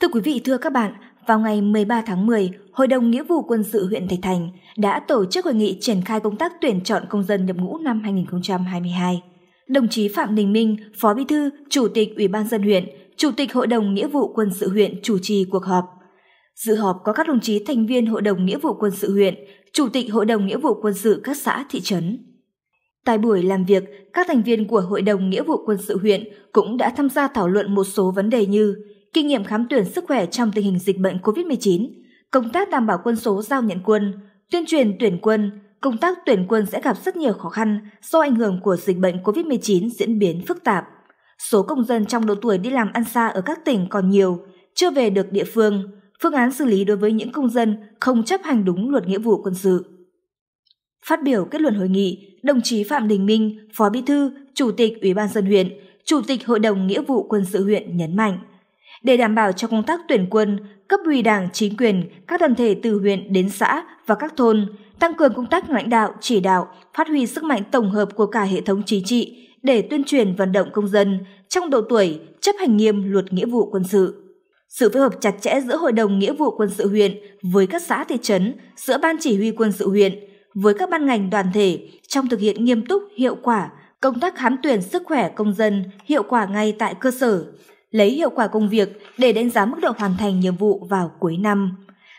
Thưa quý vị, thưa các bạn, vào ngày 13 tháng 10, Hội đồng Nghĩa vụ Quân sự huyện Thạch Thành đã tổ chức hội nghị triển khai công tác tuyển chọn công dân nhập ngũ năm 2022. Đồng chí Phạm Đình Minh, Phó Bí thư, Chủ tịch Ủy ban dân huyện, Chủ tịch Hội đồng Nghĩa vụ Quân sự huyện chủ trì cuộc họp. Dự họp có các đồng chí thành viên Hội đồng Nghĩa vụ Quân sự huyện, Chủ tịch Hội đồng Nghĩa vụ Quân sự các xã thị trấn. Tại buổi làm việc, các thành viên của Hội đồng Nghĩa vụ Quân sự huyện cũng đã tham gia thảo luận một số vấn đề như kinh nghiệm khám tuyển sức khỏe trong tình hình dịch bệnh COVID-19, công tác đảm bảo quân số giao nhận quân, tuyên truyền tuyển quân, công tác tuyển quân sẽ gặp rất nhiều khó khăn do ảnh hưởng của dịch bệnh COVID-19 diễn biến phức tạp. Số công dân trong độ tuổi đi làm ăn xa ở các tỉnh còn nhiều, chưa về được địa phương, phương án xử lý đối với những công dân không chấp hành đúng luật nghĩa vụ quân sự. Phát biểu kết luận hội nghị, đồng chí Phạm Đình Minh, Phó Bí thư, Chủ tịch Ủy ban dân huyện, Chủ tịch Hội đồng Nghĩa vụ quân sự huyện nhấn mạnh – để đảm bảo cho công tác tuyển quân, cấp ủy đảng, chính quyền, các đoàn thể từ huyện đến xã và các thôn tăng cường công tác lãnh đạo, chỉ đạo, phát huy sức mạnh tổng hợp của cả hệ thống chính trị để tuyên truyền vận động công dân trong độ tuổi chấp hành nghiêm luật nghĩa vụ quân sự. Sự phối hợp chặt chẽ giữa Hội đồng Nghĩa vụ quân sự huyện với các xã thị trấn, giữa Ban chỉ huy quân sự huyện, với các ban ngành đoàn thể trong thực hiện nghiêm túc, hiệu quả công tác khám tuyển sức khỏe công dân hiệu quả ngay tại cơ sở, lấy hiệu quả công việc để đánh giá mức độ hoàn thành nhiệm vụ vào cuối năm,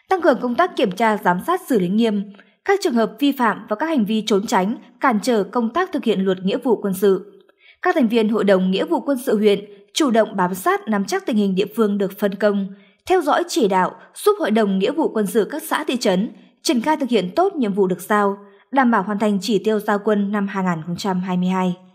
tăng cường công tác kiểm tra giám sát xử lý nghiêm các trường hợp vi phạm và các hành vi trốn tránh, cản trở công tác thực hiện luật nghĩa vụ quân sự. Các thành viên Hội đồng Nghĩa vụ quân sự huyện chủ động bám sát nắm chắc tình hình địa phương được phân công, theo dõi chỉ đạo giúp Hội đồng Nghĩa vụ quân sự các xã thị trấn triển khai thực hiện tốt nhiệm vụ được giao, đảm bảo hoàn thành chỉ tiêu giao quân năm 2022.